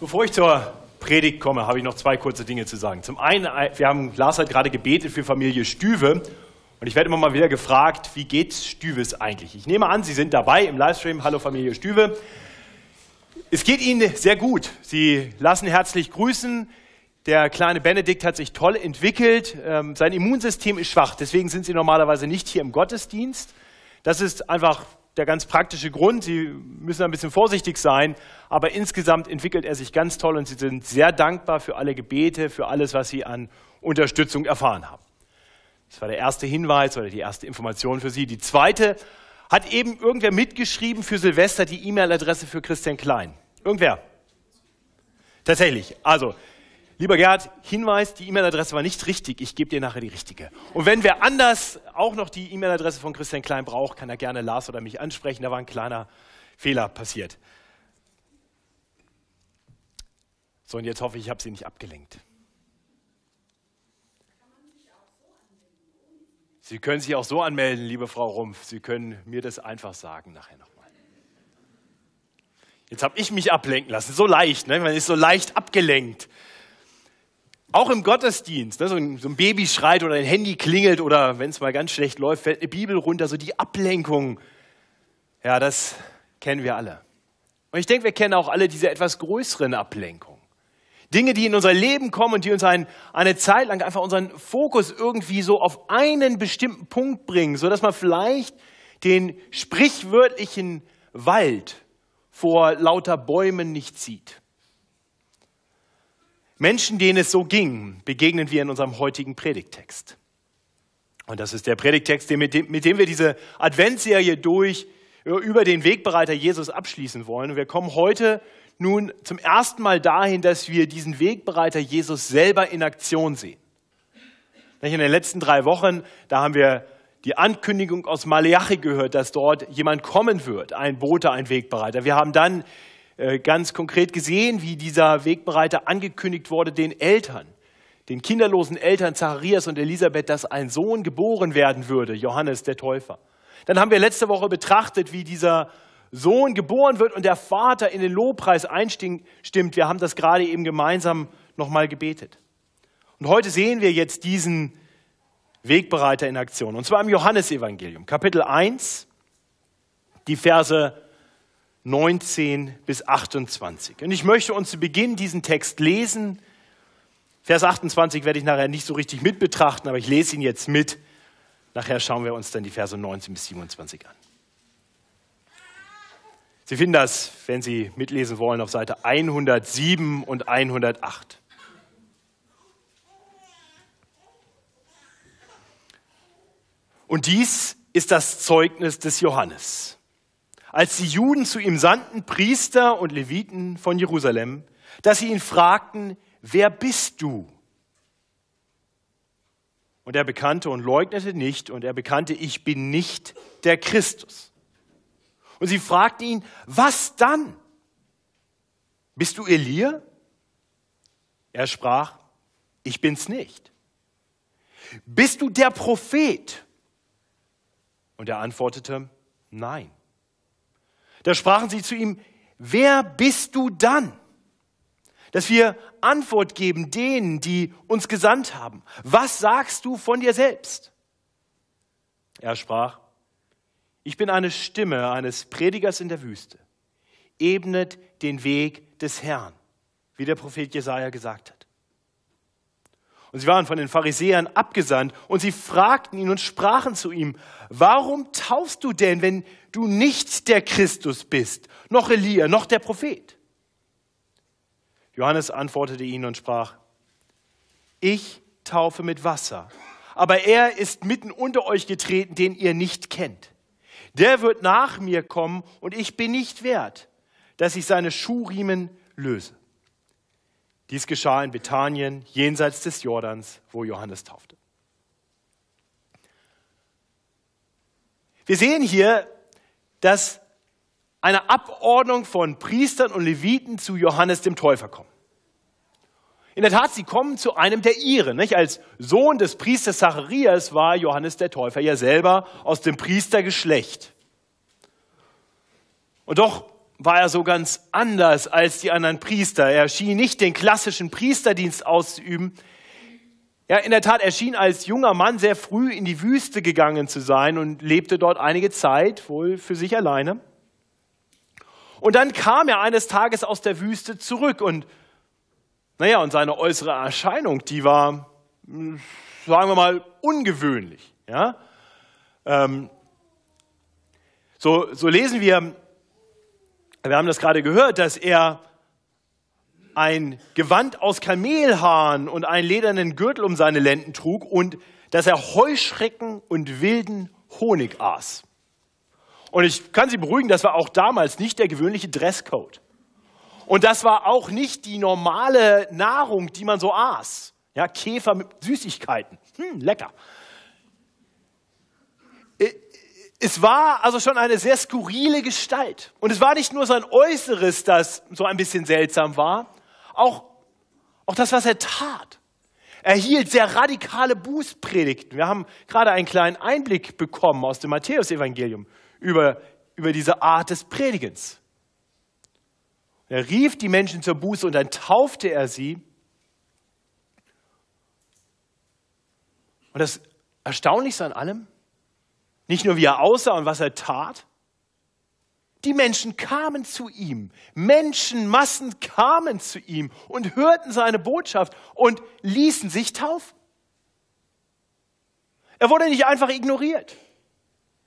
Bevor ich zur Predigt komme, habe ich noch zwei kurze Dinge zu sagen. Zum einen, äh, wir haben Lars hat gerade gebetet für Familie Stüwe und ich werde immer mal wieder gefragt, wie geht's Stüves eigentlich? Ich nehme an, Sie sind dabei im Livestream. Hallo Familie Stüwe. Es geht Ihnen sehr gut. Sie lassen herzlich grüßen. Der kleine Benedikt hat sich toll entwickelt. Ähm, sein Immunsystem ist schwach, deswegen sind Sie normalerweise nicht hier im Gottesdienst. Das ist einfach der ganz praktische Grund. Sie müssen ein bisschen vorsichtig sein, aber insgesamt entwickelt er sich ganz toll und Sie sind sehr dankbar für alle Gebete, für alles, was Sie an Unterstützung erfahren haben. Das war der erste Hinweis oder die erste Information für Sie. Die zweite hat eben irgendwer mitgeschrieben für Silvester die E-Mail-Adresse für Christian Klein. Irgendwer? Tatsächlich. Also, Lieber Gerd, Hinweis, die E-Mail-Adresse war nicht richtig. Ich gebe dir nachher die richtige. Und wenn wer anders auch noch die E-Mail-Adresse von Christian Klein braucht, kann er gerne Lars oder mich ansprechen. Da war ein kleiner Fehler passiert. So, und jetzt hoffe ich, ich habe Sie nicht abgelenkt. Sie können sich auch so anmelden, liebe Frau Rumpf. Sie können mir das einfach sagen nachher nochmal. Jetzt habe ich mich ablenken lassen. So leicht, ne? man ist so leicht abgelenkt. Auch im Gottesdienst, ne, so, ein, Baby schreit oder ein Handy klingelt oder wenn es mal ganz schlecht läuft, fällt eine Bibel runter, so die Ablenkung. Ja, das kennen wir alle. Und ich denke, wir kennen auch alle diese etwas größeren Ablenkungen. Dinge, die in unser Leben kommen und die uns ein, eine Zeit lang einfach unseren Fokus irgendwie so auf einen bestimmten Punkt bringen, sodass man vielleicht den sprichwörtlichen Wald vor lauter Bäumen nicht sieht. Menschen, denen es so ging, begegnen wir in unserem heutigen Predigtext. Und das ist der Predigtext, mit dem, wir diese Adventsserie durch über den Wegbereiter Jesus abschließen wollen. Und wir kommen heute nun zum ersten Mal dahin, dass wir diesen Wegbereiter Jesus selber in Aktion sehen. In den letzten drei Wochen, da haben wir die Ankündigung aus Maleachi gehört, dass dort jemand kommen wird, ein Bote, ein Wegbereiter. Wir haben dann äh, ganz konkret gesehen, wie dieser Wegbereiter angekündigt wurde den Eltern, den kinderlosen Eltern Zacharias und Elisabeth, dass ein Sohn geboren werden würde, Johannes der Täufer. Dann haben wir letzte Woche betrachtet, wie dieser Sohn geboren wird und der Vater in den Lobpreis einstimmt. Wir haben das gerade eben gemeinsam nochmal gebetet. Und heute sehen wir jetzt diesen Wegbereiter in Aktion. Und zwar im Johannesevangelium, Kapitel 1, die Verse 19 bis 28. Und ich möchte uns zu Beginn diesen Text lesen. Vers 28 werde ich nachher nicht so richtig mit betrachten, aber ich lese ihn jetzt mit. Nachher schauen wir uns dann die Verse 19 bis 27 an. Sie finden das, wenn Sie mitlesen wollen, auf Seite 107 und 108. Und dies ist das Zeugnis des Johannes als die Juden zu ihm sandten, Priester und Leviten von Jerusalem, dass sie ihn fragten, wer bist du? Und er bekannte und leugnete nicht und er bekannte, ich bin nicht der Christus. Und sie fragten ihn, was dann? Bist du Elia? Er sprach, ich bin's nicht. Bist du der Prophet? Und er antwortete, nein. Da sprachen sie zu ihm, wer bist du dann? Dass wir Antwort geben denen, die uns gesandt haben. Was sagst du von dir selbst? Er sprach, ich bin eine Stimme eines Predigers in der Wüste. Ebnet den Weg des Herrn, wie der Prophet Jesaja gesagt hat. Und sie waren von den Pharisäern abgesandt und sie fragten ihn und sprachen zu ihm, warum taufst du denn, wenn du nicht der Christus bist, noch Elia, noch der Prophet? Johannes antwortete ihnen und sprach, ich taufe mit Wasser, aber er ist mitten unter euch getreten, den ihr nicht kennt. Der wird nach mir kommen und ich bin nicht wert, dass ich seine Schuhriemen löse. Dies geschah in Bethanien, jenseits des Jordans, wo Johannes taufte. Wir sehen hier, dass eine Abordnung von Priestern und Leviten zu Johannes dem Täufer kommt. In der Tat, sie kommen zu einem der ihren. Nicht? Als Sohn des Priesters Zacharias war Johannes der Täufer ja selber aus dem Priestergeschlecht. Und doch war er so ganz anders als die anderen Priester. Er schien nicht den klassischen Priesterdienst auszuüben. Ja, in der Tat, er schien als junger Mann sehr früh in die Wüste gegangen zu sein und lebte dort einige Zeit wohl für sich alleine. Und dann kam er eines Tages aus der Wüste zurück und, naja, und seine äußere Erscheinung, die war, sagen wir mal, ungewöhnlich. Ja? Ähm, so, so lesen wir wir haben das gerade gehört, dass er ein Gewand aus Kamelhaaren und einen ledernen Gürtel um seine Lenden trug und dass er Heuschrecken und wilden Honig aß. Und ich kann Sie beruhigen, das war auch damals nicht der gewöhnliche Dresscode. Und das war auch nicht die normale Nahrung, die man so aß. Ja, Käfer mit Süßigkeiten. Hm, lecker. Es war also schon eine sehr skurrile Gestalt. Und es war nicht nur sein Äußeres, das so ein bisschen seltsam war, auch, auch das, was er tat. Er hielt sehr radikale Bußpredigten. Wir haben gerade einen kleinen Einblick bekommen aus dem Matthäusevangelium über, über diese Art des Predigens. Er rief die Menschen zur Buße und dann taufte er sie. Und das Erstaunlichste an allem, nicht nur wie er aussah und was er tat. Die Menschen kamen zu ihm. Menschenmassen kamen zu ihm und hörten seine Botschaft und ließen sich taufen. Er wurde nicht einfach ignoriert.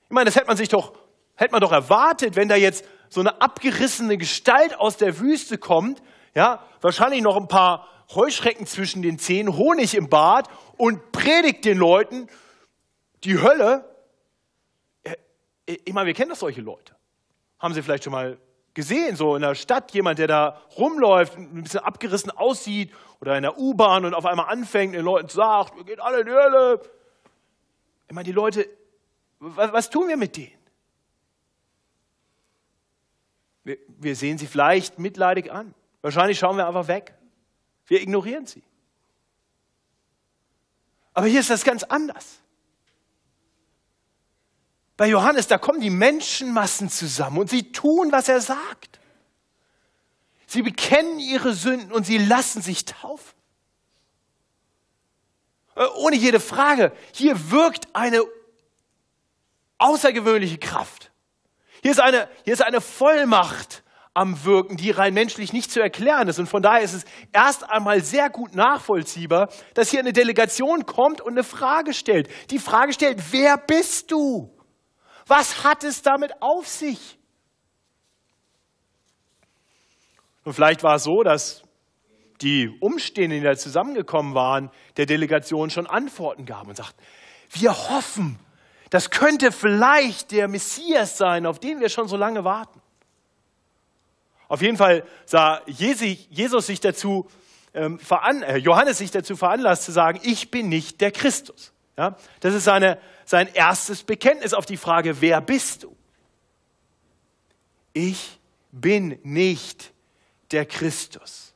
Ich meine, das hätte man sich doch, hätte man doch erwartet, wenn da jetzt so eine abgerissene Gestalt aus der Wüste kommt, ja, wahrscheinlich noch ein paar Heuschrecken zwischen den Zähnen, Honig im Bart und predigt den Leuten die Hölle ich meine, wir kennen doch solche Leute. Haben Sie vielleicht schon mal gesehen, so in der Stadt jemand, der da rumläuft, ein bisschen abgerissen aussieht oder in der U-Bahn und auf einmal anfängt, den Leuten sagt, wir gehen alle in die Hölle. Ich meine, die Leute, was, was tun wir mit denen? Wir, wir sehen sie vielleicht mitleidig an. Wahrscheinlich schauen wir einfach weg. Wir ignorieren sie. Aber hier ist das ganz anders. Bei Johannes, da kommen die Menschenmassen zusammen und sie tun, was er sagt. Sie bekennen ihre Sünden und sie lassen sich taufen. Äh, ohne jede Frage, hier wirkt eine außergewöhnliche Kraft. Hier ist eine, hier ist eine Vollmacht am Wirken, die rein menschlich nicht zu erklären ist. Und von daher ist es erst einmal sehr gut nachvollziehbar, dass hier eine Delegation kommt und eine Frage stellt. Die Frage stellt, wer bist du? Was hat es damit auf sich? Und vielleicht war es so, dass die Umstehenden, die da zusammengekommen waren, der Delegation schon Antworten gaben und sagten, wir hoffen, das könnte vielleicht der Messias sein, auf den wir schon so lange warten. Auf jeden Fall sah Jesus sich dazu, ähm, äh, Johannes sich dazu veranlasst zu sagen, ich bin nicht der Christus. Ja? Das ist seine, sein erstes Bekenntnis auf die Frage, wer bist du? Ich bin nicht der Christus.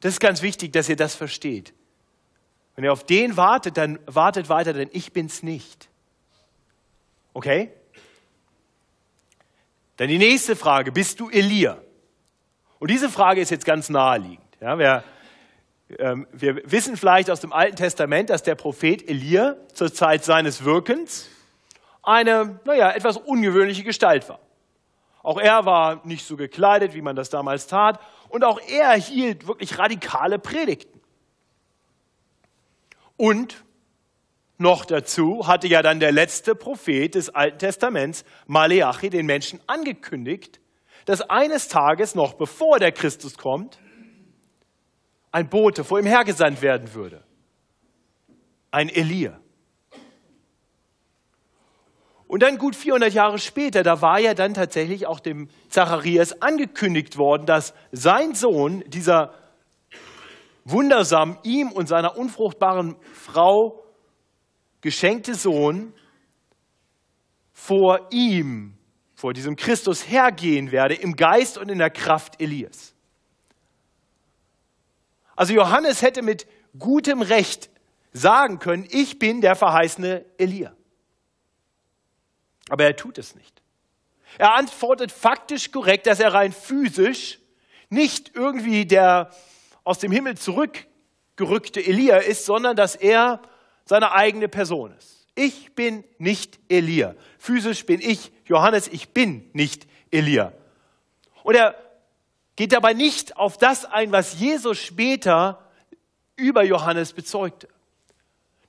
Das ist ganz wichtig, dass ihr das versteht. Wenn ihr auf den wartet, dann wartet weiter, denn ich bin's nicht. Okay? Dann die nächste Frage, bist du Elia? Und diese Frage ist jetzt ganz naheliegend. Ja, wer ähm, wir wissen vielleicht aus dem Alten Testament, dass der Prophet Elia zur Zeit seines Wirkens eine, naja, etwas ungewöhnliche Gestalt war. Auch er war nicht so gekleidet, wie man das damals tat. Und auch er hielt wirklich radikale Predigten. Und noch dazu hatte ja dann der letzte Prophet des Alten Testaments, Maleachi, den Menschen angekündigt, dass eines Tages, noch bevor der Christus kommt, ein Bote vor ihm hergesandt werden würde. Ein Elia. Und dann gut 400 Jahre später, da war ja dann tatsächlich auch dem Zacharias angekündigt worden, dass sein Sohn, dieser wundersam ihm und seiner unfruchtbaren Frau geschenkte Sohn, vor ihm, vor diesem Christus hergehen werde, im Geist und in der Kraft Elias. Also Johannes hätte mit gutem Recht sagen können, ich bin der verheißene Elia. Aber er tut es nicht. Er antwortet faktisch korrekt, dass er rein physisch nicht irgendwie der aus dem Himmel zurückgerückte Elia ist, sondern dass er seine eigene Person ist. Ich bin nicht Elia. Physisch bin ich Johannes, ich bin nicht Elia. Und er geht dabei nicht auf das ein, was Jesus später über Johannes bezeugte.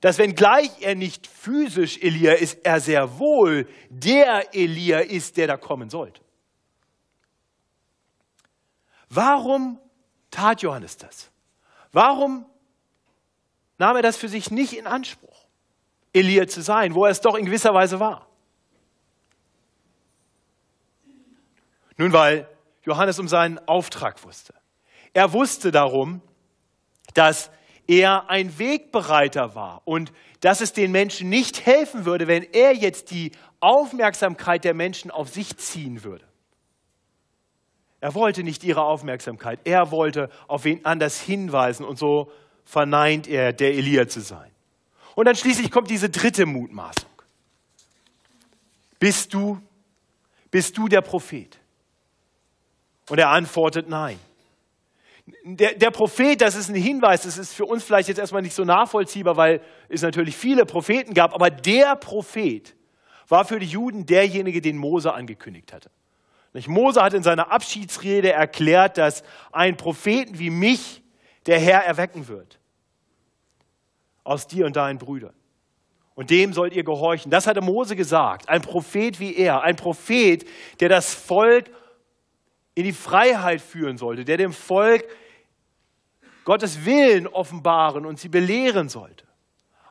Dass wenngleich er nicht physisch Elia ist, er sehr wohl der Elia ist, der da kommen sollte. Warum tat Johannes das? Warum nahm er das für sich nicht in Anspruch, Elia zu sein, wo er es doch in gewisser Weise war? Nun, weil Johannes um seinen Auftrag wusste. Er wusste darum, dass er ein Wegbereiter war und dass es den Menschen nicht helfen würde, wenn er jetzt die Aufmerksamkeit der Menschen auf sich ziehen würde. Er wollte nicht ihre Aufmerksamkeit, er wollte auf wen anders hinweisen und so verneint er, der Elia zu sein. Und dann schließlich kommt diese dritte Mutmaßung. Bist du, bist du der Prophet? Und er antwortet nein. Der, der, Prophet, das ist ein Hinweis, das ist für uns vielleicht jetzt erstmal nicht so nachvollziehbar, weil es natürlich viele Propheten gab, aber der Prophet war für die Juden derjenige, den Mose angekündigt hatte. Nicht? Mose hat in seiner Abschiedsrede erklärt, dass ein Propheten wie mich der Herr erwecken wird. Aus dir und deinen Brüdern. Und dem sollt ihr gehorchen. Das hatte Mose gesagt. Ein Prophet wie er. Ein Prophet, der das Volk in die Freiheit führen sollte, der dem Volk Gottes Willen offenbaren und sie belehren sollte.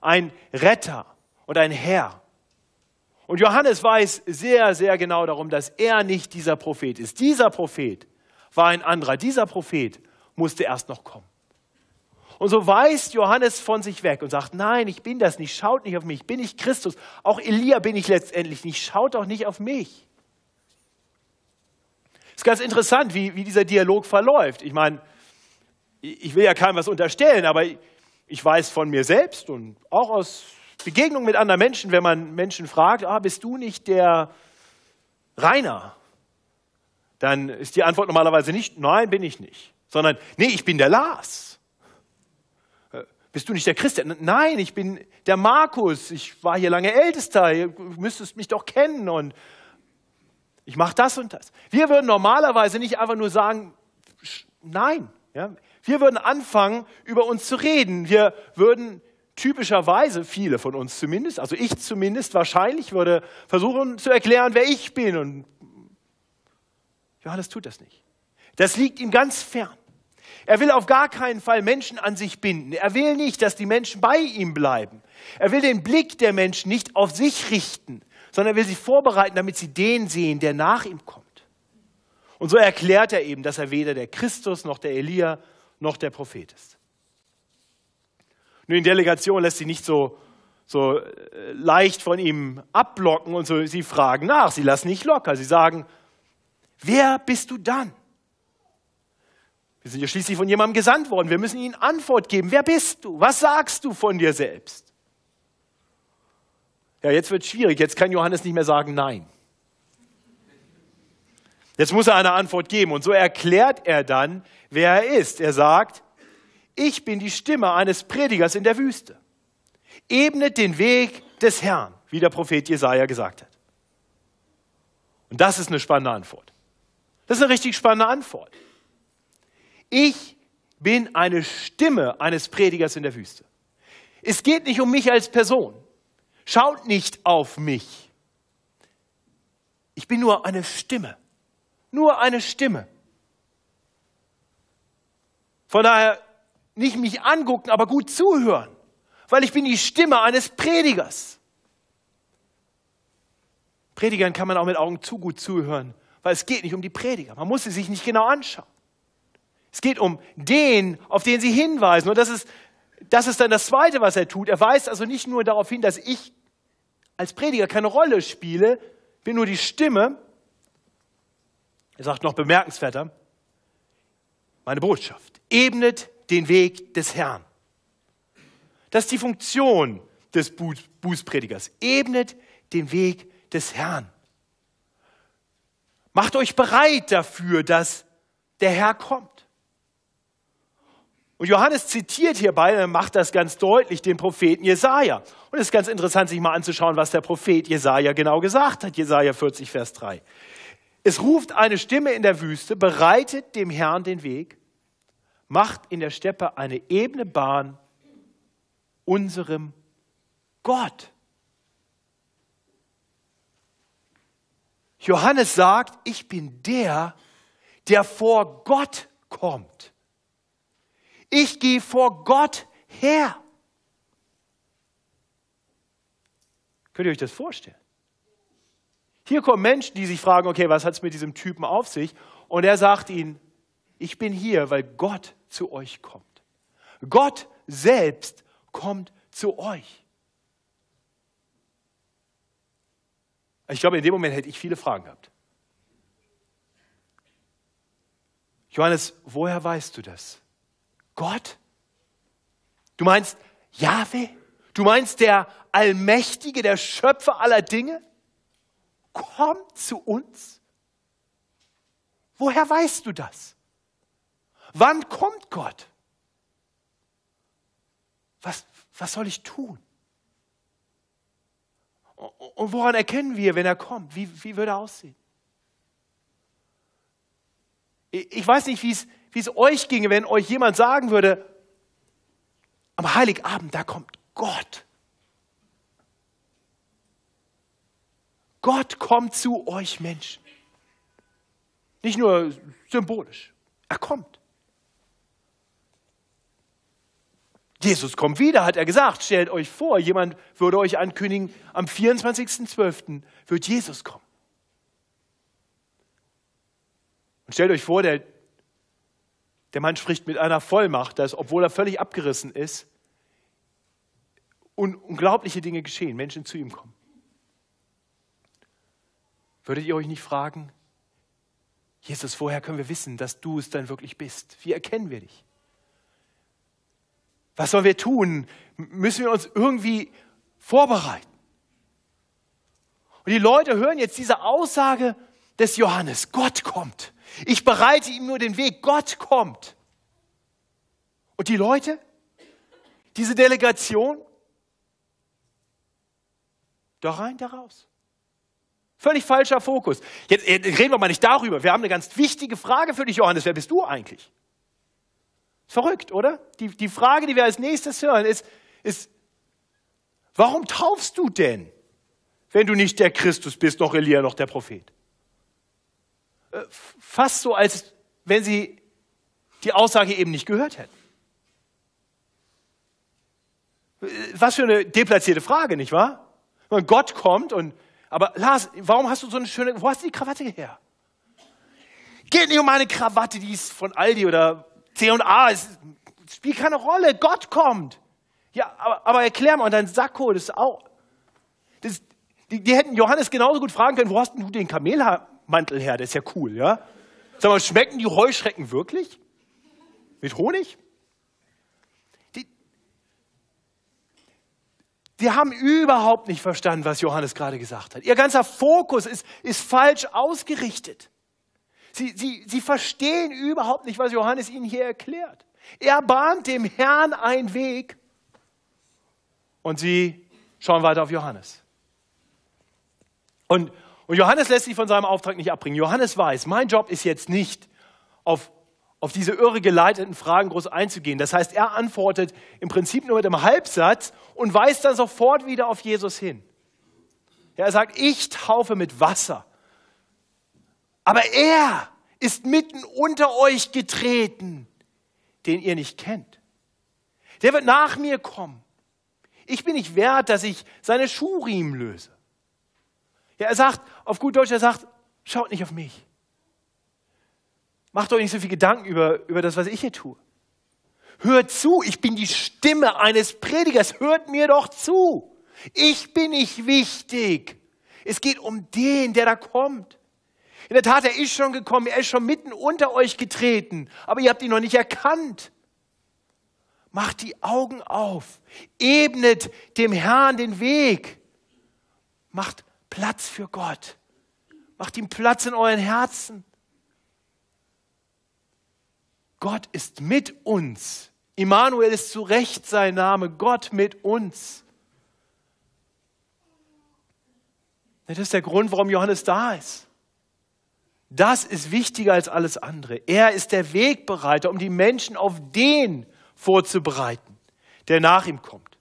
Ein Retter und ein Herr. Und Johannes weiß sehr, sehr genau darum, dass er nicht dieser Prophet ist. Dieser Prophet war ein anderer. Dieser Prophet musste erst noch kommen. Und so weist Johannes von sich weg und sagt, nein, ich bin das nicht, schaut nicht auf mich, ich bin nicht Christus, auch Elia bin ich letztendlich nicht, schaut doch nicht auf mich. Es ist ganz interessant, wie, wie dieser Dialog verläuft. Ich meine, ich will ja keinem was unterstellen, aber ich weiß von mir selbst und auch aus Begegnungen mit anderen Menschen, wenn man Menschen fragt, ah, bist du nicht der Rainer? Dann ist die Antwort normalerweise nicht, nein, bin ich nicht, sondern, nee, ich bin der Lars. Äh, bist du nicht der Christian? Nein, ich bin der Markus. Ich war hier lange Ältester. du müsstest mich doch kennen. Und ich mache das und das. Wir würden normalerweise nicht einfach nur sagen, nein. Ja? Wir würden anfangen, über uns zu reden. Wir würden typischerweise, viele von uns zumindest, also ich zumindest wahrscheinlich, würde versuchen zu erklären, wer ich bin. Und Johannes tut das nicht. Das liegt ihm ganz fern. Er will auf gar keinen Fall Menschen an sich binden. Er will nicht, dass die Menschen bei ihm bleiben. Er will den Blick der Menschen nicht auf sich richten sondern er will sie vorbereiten, damit sie den sehen, der nach ihm kommt. Und so erklärt er eben, dass er weder der Christus noch der Elia noch der Prophet ist. Nun, die Delegation lässt sie nicht so, so äh, leicht von ihm abblocken und so, sie fragen nach, sie lassen nicht locker, sie sagen, wer bist du dann? Wir sind ja schließlich von jemandem gesandt worden, wir müssen ihnen Antwort geben, wer bist du? Was sagst du von dir selbst? Ja, jetzt wird es schwierig. Jetzt kann Johannes nicht mehr sagen Nein. Jetzt muss er eine Antwort geben. Und so erklärt er dann, wer er ist. Er sagt, ich bin die Stimme eines Predigers in der Wüste. Ebnet den Weg des Herrn, wie der Prophet Jesaja gesagt hat. Und das ist eine spannende Antwort. Das ist eine richtig spannende Antwort. Ich bin eine Stimme eines Predigers in der Wüste. Es geht nicht um mich als Person. Schaut nicht auf mich. Ich bin nur eine Stimme. Nur eine Stimme. Von daher nicht mich angucken, aber gut zuhören, weil ich bin die Stimme eines Predigers. Predigern kann man auch mit Augen zu gut zuhören, weil es geht nicht um die Prediger. Man muss sie sich nicht genau anschauen. Es geht um den, auf den sie hinweisen. Und das ist, das ist dann das Zweite, was er tut. Er weist also nicht nur darauf hin, dass ich als Prediger keine Rolle spiele, bin nur die Stimme. Er sagt noch bemerkenswerter, meine Botschaft ebnet den Weg des Herrn. Das ist die Funktion des Bußpredigers. Ebnet den Weg des Herrn. Macht euch bereit dafür, dass der Herr kommt. Und Johannes zitiert hierbei, er macht das ganz deutlich, den Propheten Jesaja. Und es ist ganz interessant, sich mal anzuschauen, was der Prophet Jesaja genau gesagt hat. Jesaja 40, Vers 3. Es ruft eine Stimme in der Wüste, bereitet dem Herrn den Weg, macht in der Steppe eine ebene Bahn unserem Gott. Johannes sagt, ich bin der, der vor Gott kommt. Ich gehe vor Gott her. Könnt ihr euch das vorstellen? Hier kommen Menschen, die sich fragen, okay, was hat es mit diesem Typen auf sich? Und er sagt ihnen, ich bin hier, weil Gott zu euch kommt. Gott selbst kommt zu euch. Ich glaube, in dem Moment hätte ich viele Fragen gehabt. Johannes, woher weißt du das? Gott? Du meinst Jahwe? Du meinst der Allmächtige, der Schöpfer aller Dinge? Komm zu uns. Woher weißt du das? Wann kommt Gott? Was, was soll ich tun? Und woran erkennen wir, wenn er kommt? Wie, wie würde er aussehen? Ich weiß nicht, wie es wie es euch ginge, wenn euch jemand sagen würde, am Heiligabend, da kommt Gott. Gott kommt zu euch Menschen. Nicht nur symbolisch, er kommt. Jesus kommt wieder, hat er gesagt. Stellt euch vor, jemand würde euch ankündigen, am 24.12. wird Jesus kommen. Und stellt euch vor, der der Mann spricht mit einer Vollmacht, dass, obwohl er völlig abgerissen ist, unglaubliche Dinge geschehen, Menschen zu ihm kommen. Würdet ihr euch nicht fragen, Jesus, woher können wir wissen, dass du es dann wirklich bist? Wie erkennen wir dich? Was sollen wir tun? Müssen wir uns irgendwie vorbereiten? Und die Leute hören jetzt diese Aussage des Johannes, Gott kommt. Ich bereite ihm nur den Weg. Gott kommt. Und die Leute, diese Delegation, da rein, da raus. Völlig falscher Fokus. Jetzt, äh, reden wir mal nicht darüber. Wir haben eine ganz wichtige Frage für dich, Johannes. Wer bist du eigentlich? Verrückt, oder? Die, die Frage, die wir als nächstes hören, ist, ist, warum taufst du denn, wenn du nicht der Christus bist, noch Elia, noch der Prophet? Äh, fast so, als wenn sie die Aussage eben nicht gehört hätten. Äh, was für eine deplatzierte Frage, nicht wahr? Wenn Gott kommt und, aber Lars, warum hast du so eine schöne, wo hast du die Krawatte her? Geht nicht um eine Krawatte, die ist von Aldi oder C&A, es spielt keine Rolle, Gott kommt. Ja, aber, aber erklär mal, und dein Sakko, das ist auch. Das, die, die hätten Johannes genauso gut fragen können, wo hast du den Kamel Kamelhaar Mantel her, der ist ja cool, ja? Sag mal, schmecken die Heuschrecken wirklich? Mit Honig? Die, die haben überhaupt nicht verstanden, was Johannes gerade gesagt hat. Ihr ganzer Fokus ist, ist falsch ausgerichtet. Sie, sie, sie verstehen überhaupt nicht, was Johannes ihnen hier erklärt. Er bahnt dem Herrn einen Weg und sie schauen weiter auf Johannes. Und, und Johannes lässt sich von seinem Auftrag nicht abbringen. Johannes weiß, mein Job ist jetzt nicht, auf, auf diese irregeleiteten Fragen groß einzugehen. Das heißt, er antwortet im Prinzip nur mit einem Halbsatz und weist dann sofort wieder auf Jesus hin. Ja, er sagt, ich taufe mit Wasser. Aber er ist mitten unter euch getreten, den ihr nicht kennt. Der wird nach mir kommen. Ich bin nicht wert, dass ich seine Schuhriemen löse. Ja, er sagt, auf gut Deutsch, er sagt, schaut nicht auf mich. Macht euch nicht so viel Gedanken über, über das, was ich hier tue. Hört zu, ich bin die Stimme eines Predigers. Hört mir doch zu. Ich bin nicht wichtig. Es geht um den, der da kommt. In der Tat, er ist schon gekommen, er ist schon mitten unter euch getreten, aber ihr habt ihn noch nicht erkannt. Macht die Augen auf, ebnet dem Herrn den Weg, macht Platz für Gott. Macht ihm Platz in euren Herzen. Gott ist mit uns. Immanuel ist zu Recht sein Name. Gott mit uns. Das ist der Grund, warum Johannes da ist. Das ist wichtiger als alles andere. Er ist der Wegbereiter, um die Menschen auf den vorzubereiten, der nach ihm kommt.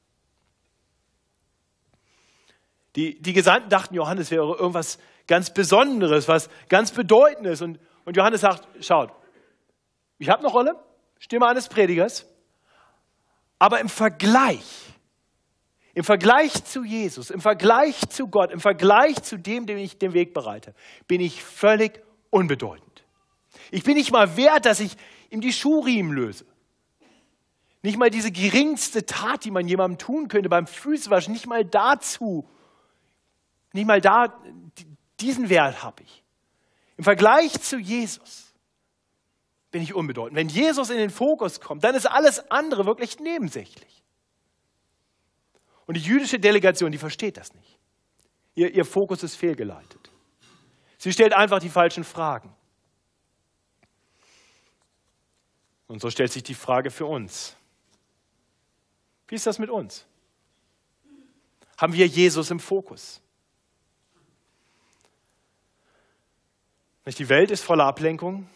Die, die Gesandten dachten, Johannes wäre irgendwas ganz Besonderes, was ganz Bedeutendes. Und, und Johannes sagt, schaut, ich habe eine Rolle, Stimme eines Predigers, aber im Vergleich, im Vergleich zu Jesus, im Vergleich zu Gott, im Vergleich zu dem, dem ich den Weg bereite, bin ich völlig unbedeutend. Ich bin nicht mal wert, dass ich ihm die Schuhriemen löse. Nicht mal diese geringste Tat, die man jemandem tun könnte beim Füßewaschen, nicht mal dazu nicht mal da, diesen Wert habe ich. Im Vergleich zu Jesus bin ich unbedeutend. Wenn Jesus in den Fokus kommt, dann ist alles andere wirklich nebensächlich. Und die jüdische Delegation, die versteht das nicht. Ihr, ihr Fokus ist fehlgeleitet. Sie stellt einfach die falschen Fragen. Und so stellt sich die Frage für uns. Wie ist das mit uns? Haben wir Jesus im Fokus? Nicht die Welt ist voller Ablenkung.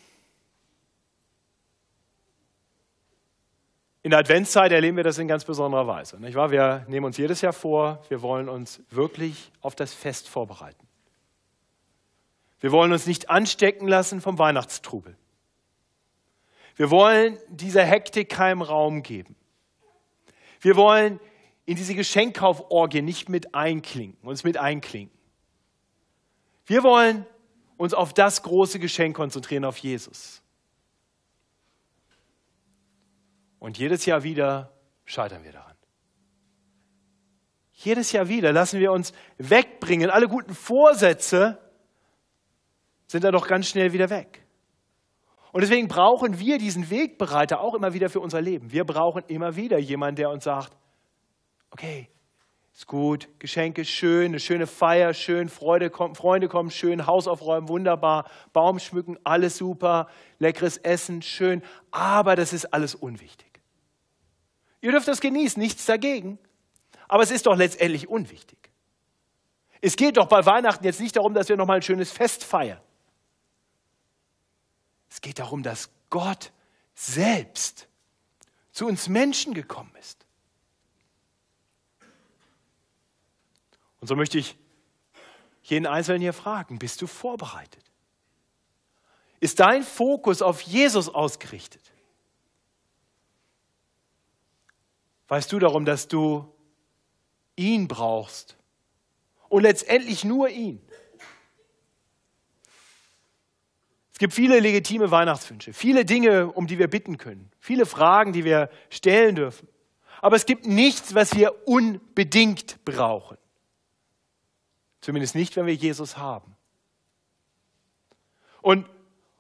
In der Adventszeit erleben wir das in ganz besonderer Weise. Nicht wahr? Wir nehmen uns jedes Jahr vor, wir wollen uns wirklich auf das Fest vorbereiten. Wir wollen uns nicht anstecken lassen vom Weihnachtstrubel. Wir wollen dieser Hektik keinen Raum geben. Wir wollen in diese Geschenkkauforgie nicht mit einklinken, uns mit einklinken. Wir wollen uns auf das große Geschenk konzentrieren, auf Jesus. Und jedes Jahr wieder scheitern wir daran. Jedes Jahr wieder lassen wir uns wegbringen. Alle guten Vorsätze sind dann doch ganz schnell wieder weg. Und deswegen brauchen wir diesen Wegbereiter auch immer wieder für unser Leben. Wir brauchen immer wieder jemanden, der uns sagt, okay, ist gut, Geschenke schön, eine schöne Feier, schön, Freude kommt, Freunde kommen schön, Haus aufräumen, wunderbar, Baum schmücken, alles super, leckeres Essen, schön, aber das ist alles unwichtig. Ihr dürft das genießen, nichts dagegen, aber es ist doch letztendlich unwichtig. Es geht doch bei Weihnachten jetzt nicht darum, dass wir nochmal ein schönes Fest feiern. Es geht darum, dass Gott selbst zu uns Menschen gekommen ist Und so möchte ich jeden Einzelnen hier fragen, bist du vorbereitet? Ist dein Fokus auf Jesus ausgerichtet? Weißt du darum, dass du ihn brauchst und letztendlich nur ihn? Es gibt viele legitime Weihnachtswünsche, viele Dinge, um die wir bitten können, viele Fragen, die wir stellen dürfen. Aber es gibt nichts, was wir unbedingt brauchen. Zumindest nicht, wenn wir Jesus haben. Und,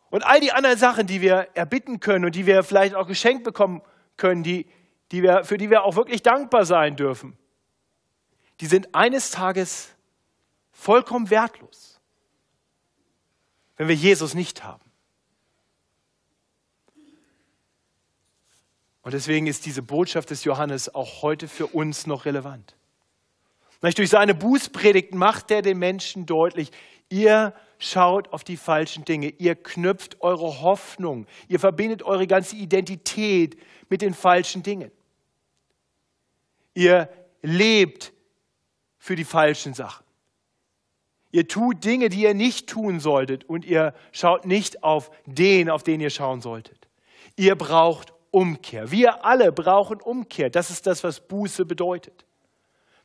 und all die anderen Sachen, die wir erbitten können und die wir vielleicht auch geschenkt bekommen können, die, die wir, für die wir auch wirklich dankbar sein dürfen, die sind eines Tages vollkommen wertlos, wenn wir Jesus nicht haben. Und deswegen ist diese Botschaft des Johannes auch heute für uns noch relevant. Durch seine Bußpredigt macht er den Menschen deutlich, ihr schaut auf die falschen Dinge, ihr knüpft eure Hoffnung, ihr verbindet eure ganze Identität mit den falschen Dingen. Ihr lebt für die falschen Sachen. Ihr tut Dinge, die ihr nicht tun solltet und ihr schaut nicht auf den, auf den ihr schauen solltet. Ihr braucht Umkehr. Wir alle brauchen Umkehr. Das ist das, was Buße bedeutet.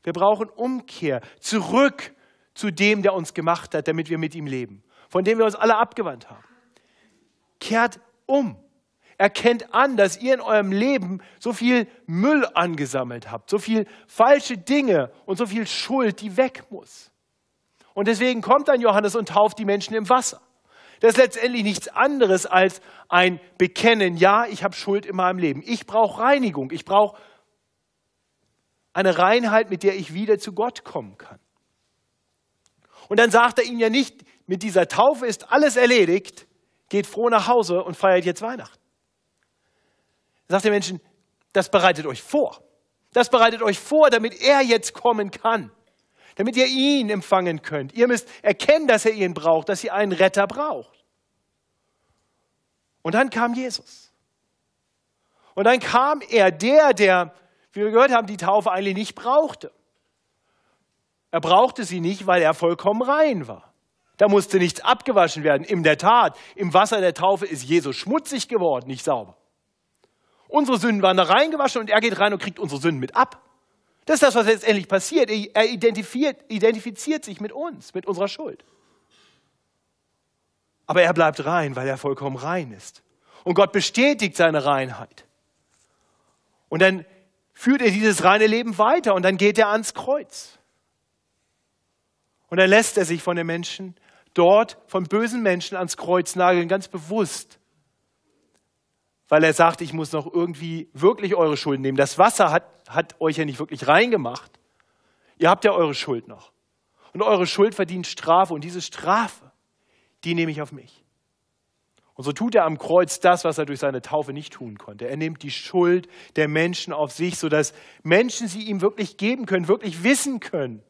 Wir brauchen Umkehr zurück zu dem, der uns gemacht hat, damit wir mit ihm leben, von dem wir uns alle abgewandt haben. Kehrt um. Erkennt an, dass ihr in eurem Leben so viel Müll angesammelt habt, so viel falsche Dinge und so viel Schuld, die weg muss. Und deswegen kommt dann Johannes und tauft die Menschen im Wasser. Das ist letztendlich nichts anderes als ein Bekennen, ja, ich habe Schuld in meinem Leben. Ich brauche Reinigung, ich brauche eine Reinheit, mit der ich wieder zu Gott kommen kann. Und dann sagt er ihnen ja nicht, mit dieser Taufe ist alles erledigt, geht froh nach Hause und feiert jetzt Weihnachten. Er sagt den Menschen, das bereitet euch vor. Das bereitet euch vor, damit er jetzt kommen kann. Damit ihr ihn empfangen könnt. Ihr müsst erkennen, dass er ihn braucht, dass ihr einen Retter braucht. Und dann kam Jesus. Und dann kam er, der, der wie wir gehört haben, die Taufe eigentlich nicht brauchte. Er brauchte sie nicht, weil er vollkommen rein war. Da musste nichts abgewaschen werden. In der Tat, im Wasser der Taufe ist Jesus schmutzig geworden, nicht sauber. Unsere Sünden waren da reingewaschen und er geht rein und kriegt unsere Sünden mit ab. Das ist das, was letztendlich passiert. Er identifiziert, sich mit uns, mit unserer Schuld. Aber er bleibt rein, weil er vollkommen rein ist. Und Gott bestätigt seine Reinheit. Und dann führt er dieses reine Leben weiter und dann geht er ans Kreuz. Und dann lässt er sich von den Menschen dort, von bösen Menschen ans Kreuz nageln, ganz bewusst, weil er sagt, ich muss noch irgendwie wirklich eure Schulden nehmen. Das Wasser hat, hat euch ja nicht wirklich reingemacht. Ihr habt ja eure Schuld noch. Und eure Schuld verdient Strafe und diese Strafe, die nehme ich auf mich. Und so tut er am Kreuz das, was er durch seine Taufe nicht tun konnte. Er nimmt die Schuld der Menschen auf sich, sodass Menschen sie ihm wirklich geben können, wirklich wissen können.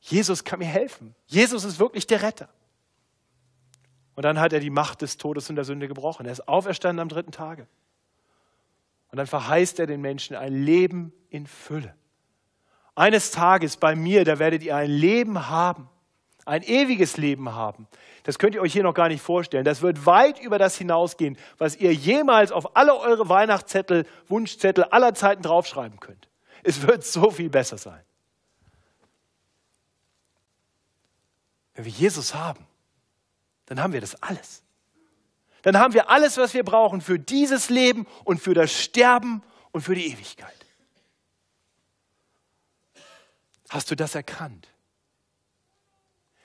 Jesus kann mir helfen. Jesus ist wirklich der Retter. Und dann hat er die Macht des Todes und der Sünde gebrochen. Er ist auferstanden am dritten Tage. Und dann verheißt er den Menschen ein Leben in Fülle. Eines Tages bei mir, da werdet ihr ein Leben haben ein ewiges Leben haben. Das könnt ihr euch hier noch gar nicht vorstellen. Das wird weit über das hinausgehen, was ihr jemals auf alle eure Weihnachtszettel, Wunschzettel aller Zeiten draufschreiben könnt. Es wird so viel besser sein. Wenn wir Jesus haben, dann haben wir das alles. Dann haben wir alles, was wir brauchen für dieses Leben und für das Sterben und für die Ewigkeit. Hast du das erkannt?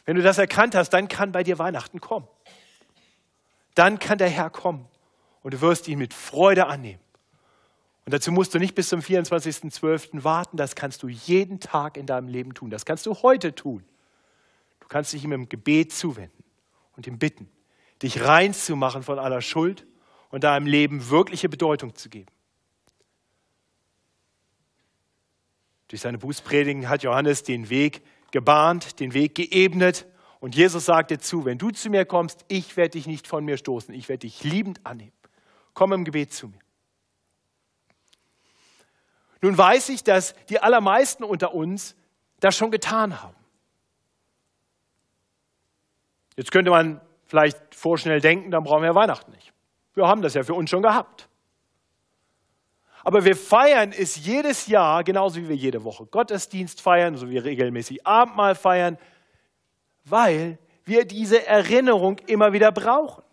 Wenn du das erkannt hast, dann kann bei dir Weihnachten kommen. Dann kann der Herr kommen und du wirst ihn mit Freude annehmen. Und dazu musst du nicht bis zum 24.12. warten, das kannst du jeden Tag in deinem Leben tun. Das kannst du heute tun. Du kannst dich ihm im Gebet zuwenden und ihm bitten, dich reinzumachen von aller Schuld und deinem Leben wirkliche Bedeutung zu geben. Durch seine Bußpredigen hat Johannes den Weg gebahnt, den Weg geebnet. Und Jesus sagte zu, wenn du zu mir kommst, ich werde dich nicht von mir stoßen, ich werde dich liebend annehmen. Komm im Gebet zu mir. Nun weiß ich, dass die allermeisten unter uns das schon getan haben. Jetzt könnte man vielleicht vorschnell denken, dann brauchen wir Weihnachten nicht. Wir haben das ja für uns schon gehabt. Aber wir feiern es jedes Jahr, genauso wie wir jede Woche Gottesdienst feiern, so wie wir regelmäßig Abendmahl feiern, weil wir diese Erinnerung immer wieder brauchen.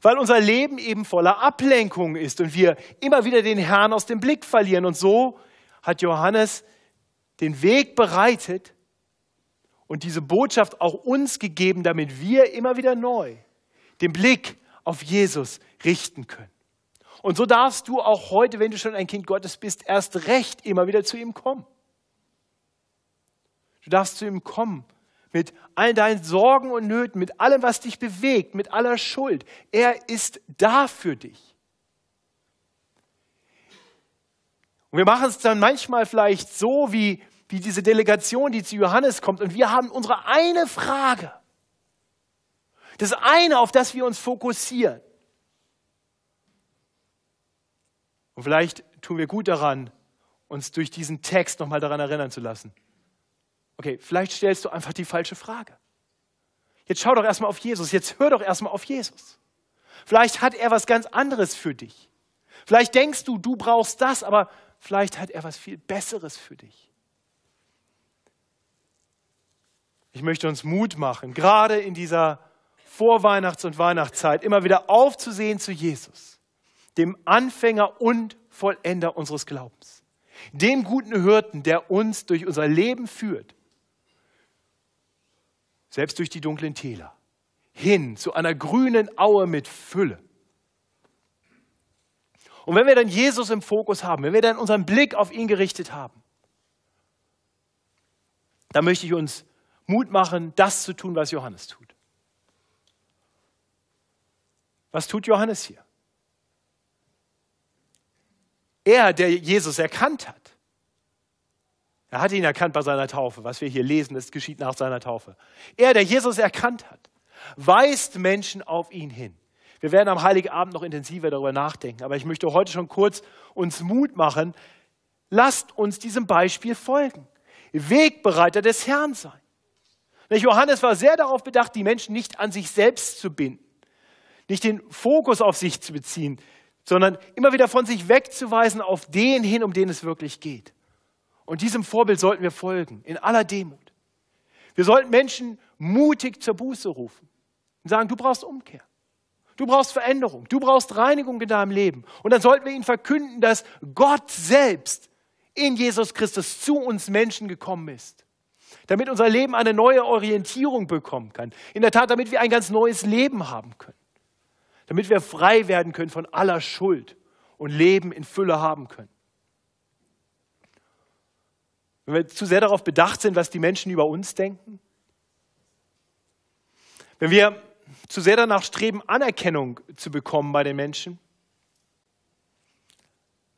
Weil unser Leben eben voller Ablenkung ist und wir immer wieder den Herrn aus dem Blick verlieren. Und so hat Johannes den Weg bereitet und diese Botschaft auch uns gegeben, damit wir immer wieder neu den Blick auf Jesus richten können. Und so darfst du auch heute, wenn du schon ein Kind Gottes bist, erst recht immer wieder zu ihm kommen. Du darfst zu ihm kommen mit all deinen Sorgen und Nöten, mit allem, was dich bewegt, mit aller Schuld. Er ist da für dich. Und wir machen es dann manchmal vielleicht so, wie, wie diese Delegation, die zu Johannes kommt. Und wir haben unsere eine Frage. Das eine, auf das wir uns fokussieren. Und vielleicht tun wir gut daran, uns durch diesen Text nochmal daran erinnern zu lassen. Okay, vielleicht stellst du einfach die falsche Frage. Jetzt schau doch erstmal auf Jesus, jetzt hör doch erstmal auf Jesus. Vielleicht hat er was ganz anderes für dich. Vielleicht denkst du, du brauchst das, aber vielleicht hat er was viel Besseres für dich. Ich möchte uns Mut machen, gerade in dieser Vorweihnachts- und Weihnachtszeit immer wieder aufzusehen zu Jesus dem Anfänger und Vollender unseres Glaubens, dem guten Hirten, der uns durch unser Leben führt, selbst durch die dunklen Täler, hin zu einer grünen Aue mit Fülle. Und wenn wir dann Jesus im Fokus haben, wenn wir dann unseren Blick auf ihn gerichtet haben, dann möchte ich uns Mut machen, das zu tun, was Johannes tut. Was tut Johannes hier? er, der Jesus erkannt hat. Er hat ihn erkannt bei seiner Taufe. Was wir hier lesen, das geschieht nach seiner Taufe. Er, der Jesus erkannt hat, weist Menschen auf ihn hin. Wir werden am Heiligabend noch intensiver darüber nachdenken, aber ich möchte heute schon kurz uns Mut machen. Lasst uns diesem Beispiel folgen. Wegbereiter des Herrn sein. Johannes war sehr darauf bedacht, die Menschen nicht an sich selbst zu binden, nicht den Fokus auf sich zu beziehen, sondern immer wieder von sich wegzuweisen auf den hin, um den es wirklich geht. Und diesem Vorbild sollten wir folgen, in aller Demut. Wir sollten Menschen mutig zur Buße rufen und sagen, du brauchst Umkehr. Du brauchst Veränderung, du brauchst Reinigung in deinem Leben. Und dann sollten wir ihnen verkünden, dass Gott selbst in Jesus Christus zu uns Menschen gekommen ist, damit unser Leben eine neue Orientierung bekommen kann. In der Tat, damit wir ein ganz neues Leben haben können damit wir frei werden können von aller Schuld und Leben in Fülle haben können. Wenn wir zu sehr darauf bedacht sind, was die Menschen über uns denken, wenn wir zu sehr danach streben, Anerkennung zu bekommen bei den Menschen,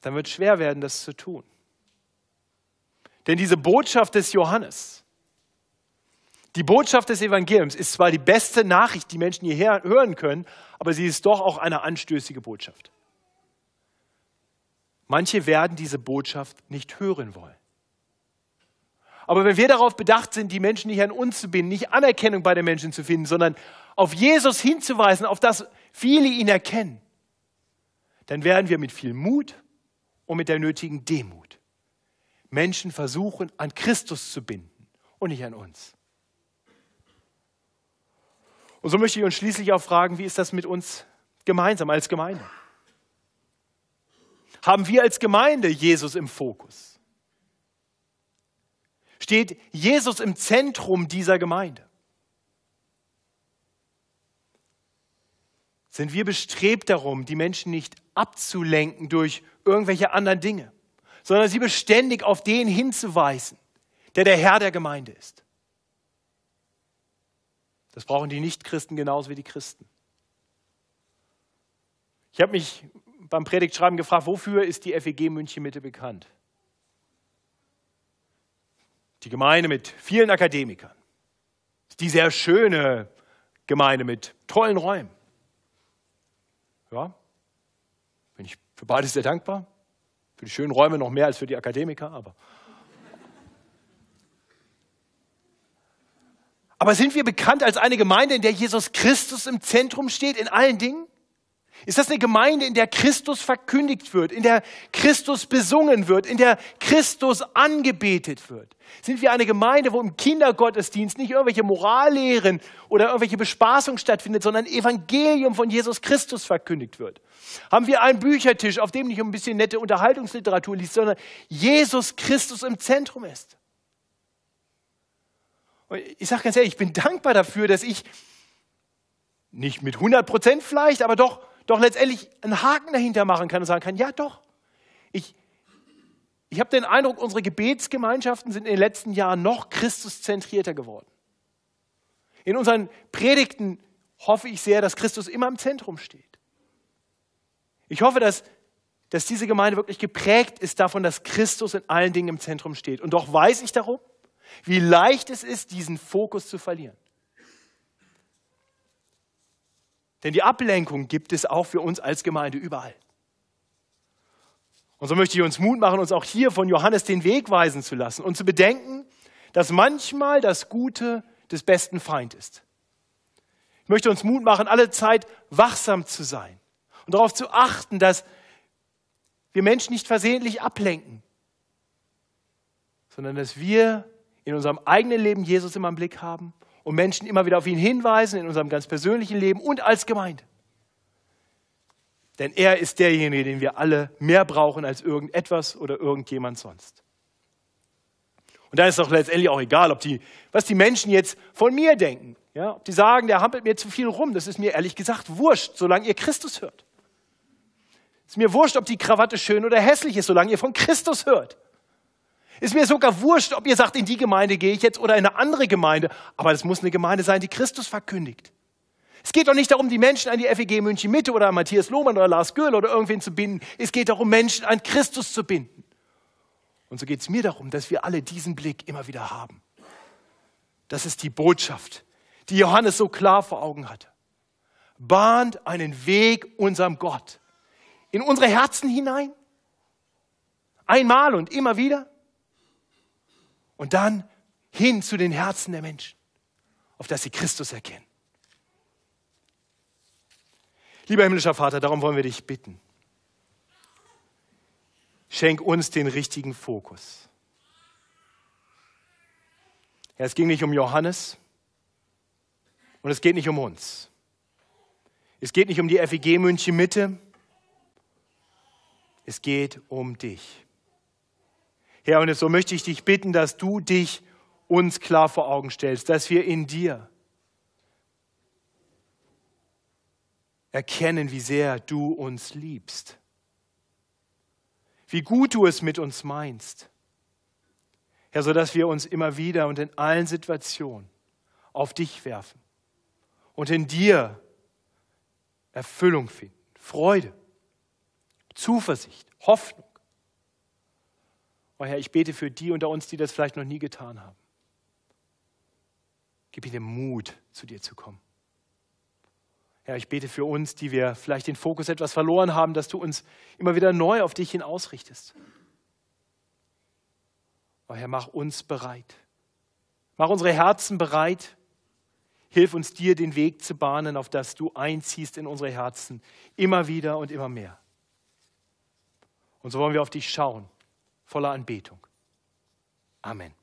dann wird es schwer werden, das zu tun. Denn diese Botschaft des Johannes, die Botschaft des Evangeliums ist zwar die beste Nachricht, die Menschen hierher hören können, aber sie ist doch auch eine anstößige Botschaft. Manche werden diese Botschaft nicht hören wollen. Aber wenn wir darauf bedacht sind, die Menschen nicht an uns zu binden, nicht Anerkennung bei den Menschen zu finden, sondern auf Jesus hinzuweisen, auf das viele ihn erkennen, dann werden wir mit viel Mut und mit der nötigen Demut Menschen versuchen, an Christus zu binden und nicht an uns. Und so möchte ich uns schließlich auch fragen, wie ist das mit uns gemeinsam als Gemeinde? Haben wir als Gemeinde Jesus im Fokus? Steht Jesus im Zentrum dieser Gemeinde? Sind wir bestrebt darum, die Menschen nicht abzulenken durch irgendwelche anderen Dinge, sondern sie beständig auf den hinzuweisen, der der Herr der Gemeinde ist? Das brauchen die Nichtchristen genauso wie die Christen. Ich habe mich beim Predigtschreiben gefragt, wofür ist die FEG München Mitte bekannt? Die Gemeinde mit vielen Akademikern. Die sehr schöne Gemeinde mit tollen Räumen. Ja, bin ich für beides sehr dankbar. Für die schönen Räume noch mehr als für die Akademiker, aber Aber sind wir bekannt als eine Gemeinde, in der Jesus Christus im Zentrum steht, in allen Dingen? Ist das eine Gemeinde, in der Christus verkündigt wird, in der Christus besungen wird, in der Christus angebetet wird? Sind wir eine Gemeinde, wo im Kindergottesdienst nicht irgendwelche Morallehren oder irgendwelche Bespaßung stattfindet, sondern Evangelium von Jesus Christus verkündigt wird? Haben wir einen Büchertisch, auf dem nicht ein bisschen nette Unterhaltungsliteratur liest, sondern Jesus Christus im Zentrum ist? ich sage ganz ehrlich, ich bin dankbar dafür, dass ich nicht mit 100 Prozent vielleicht, aber doch, doch letztendlich einen Haken dahinter machen kann und sagen kann, ja doch, ich, ich habe den Eindruck, unsere Gebetsgemeinschaften sind in den letzten Jahren noch Christuszentrierter geworden. In unseren Predigten hoffe ich sehr, dass Christus immer im Zentrum steht. Ich hoffe, dass, dass diese Gemeinde wirklich geprägt ist davon, dass Christus in allen Dingen im Zentrum steht. Und doch weiß ich darum, wie leicht es ist, diesen Fokus zu verlieren. Denn die Ablenkung gibt es auch für uns als Gemeinde überall. Und so möchte ich uns Mut machen, uns auch hier von Johannes den Weg weisen zu lassen und zu bedenken, dass manchmal das Gute des besten Feind ist. Ich möchte uns Mut machen, alle Zeit wachsam zu sein und darauf zu achten, dass wir Menschen nicht versehentlich ablenken, sondern dass wir in unserem eigenen Leben Jesus immer im Blick haben und Menschen immer wieder auf ihn hinweisen, in unserem ganz persönlichen Leben und als Gemeinde. Denn er ist derjenige, den wir alle mehr brauchen als irgendetwas oder irgendjemand sonst. Und da ist doch letztendlich auch egal, ob die, was die Menschen jetzt von mir denken. Ja, ob die sagen, der hampelt mir zu viel rum, das ist mir ehrlich gesagt wurscht, solange ihr Christus hört. Es ist mir wurscht, ob die Krawatte schön oder hässlich ist, solange ihr von Christus hört. Ist mir sogar wurscht, ob ihr sagt, in die Gemeinde gehe ich jetzt oder in eine andere Gemeinde. Aber das muss eine Gemeinde sein, die Christus verkündigt. Es geht doch nicht darum, die Menschen an die FEG München Mitte oder an Matthias Lohmann oder Lars Göhl oder irgendwen zu binden. Es geht darum, Menschen an Christus zu binden. Und so geht es mir darum, dass wir alle diesen Blick immer wieder haben. Das ist die Botschaft, die Johannes so klar vor Augen hatte. Bahnt einen Weg unserem Gott in unsere Herzen hinein. Einmal und immer wieder und dann hin zu den Herzen der Menschen, auf dass sie Christus erkennen. Lieber himmlischer Vater, darum wollen wir dich bitten. Schenk uns den richtigen Fokus. Ja, es ging nicht um Johannes und es geht nicht um uns. Es geht nicht um die FEG München Mitte. Es geht um dich. Herr, und so möchte ich dich bitten, dass du dich uns klar vor Augen stellst, dass wir in dir erkennen, wie sehr du uns liebst, wie gut du es mit uns meinst, Herr, sodass wir uns immer wieder und in allen Situationen auf dich werfen und in dir Erfüllung finden, Freude, Zuversicht, Hoffnung. Oh Herr, ich bete für die unter uns, die das vielleicht noch nie getan haben. Gib ihnen Mut, zu dir zu kommen. Herr, ich bete für uns, die wir vielleicht den Fokus etwas verloren haben, dass du uns immer wieder neu auf dich hin ausrichtest. Oh Herr, mach uns bereit. Mach unsere Herzen bereit. Hilf uns dir, den Weg zu bahnen, auf das du einziehst in unsere Herzen, immer wieder und immer mehr. Und so wollen wir auf dich schauen voller Anbetung. Amen.